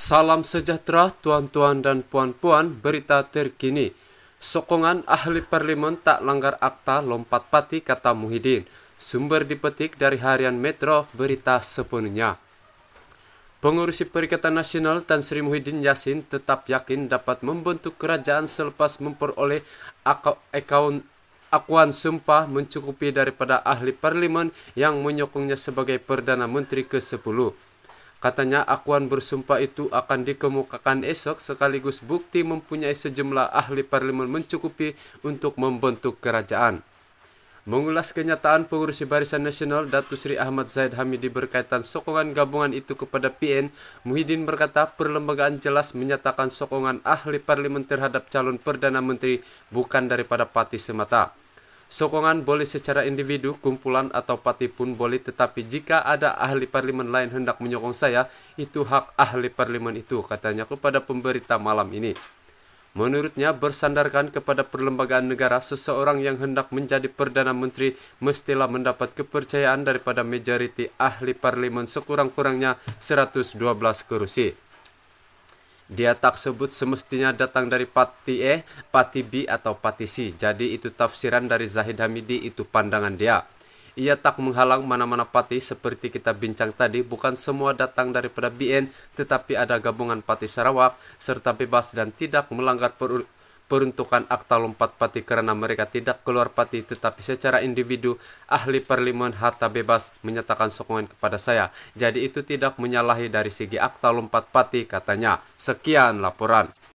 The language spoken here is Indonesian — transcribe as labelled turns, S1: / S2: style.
S1: Salam sejahtera tuan-tuan dan puan-puan berita terkini. Sokongan ahli parlimen tak langgar akta lompat pati kata Muhyiddin. Sumber dipetik dari harian Metro berita sepenuhnya. Pengurusi Perikatan Nasional Tan Sri Muhyiddin Yassin tetap yakin dapat membentuk kerajaan selepas memperoleh akaun akuan sumpah mencukupi daripada ahli parlimen yang menyokongnya sebagai Perdana Menteri ke-10. Katanya akuan bersumpah itu akan dikemukakan esok sekaligus bukti mempunyai sejumlah ahli parlimen mencukupi untuk membentuk kerajaan. Mengulas kenyataan pengurusi Barisan Nasional Datu Sri Ahmad Zaid Hamidi berkaitan sokongan gabungan itu kepada PN, Muhyiddin berkata perlembagaan jelas menyatakan sokongan ahli parlimen terhadap calon Perdana Menteri bukan daripada parti semata. Sokongan boleh secara individu, kumpulan atau pati pun boleh tetapi jika ada ahli parlimen lain hendak menyokong saya, itu hak ahli parlimen itu katanya kepada pemberita malam ini. Menurutnya, bersandarkan kepada perlembagaan negara, seseorang yang hendak menjadi Perdana Menteri mestilah mendapat kepercayaan daripada majoriti ahli parlimen, sekurang-kurangnya 112 kerusi. Dia tak sebut semestinya datang dari Pati E, Pati B atau Pati C. Jadi itu tafsiran dari Zahid Hamidi itu pandangan dia. Ia tak menghalang mana-mana pati seperti kita bincang tadi bukan semua datang daripada BN tetapi ada gabungan pati Sarawak serta bebas dan tidak melanggar peruntukan akta lompat pati karena mereka tidak keluar pati tetapi secara individu ahli parlimen harta bebas menyatakan sokongan kepada saya. Jadi itu tidak menyalahi dari segi akta lompat pati katanya. Sekian laporan.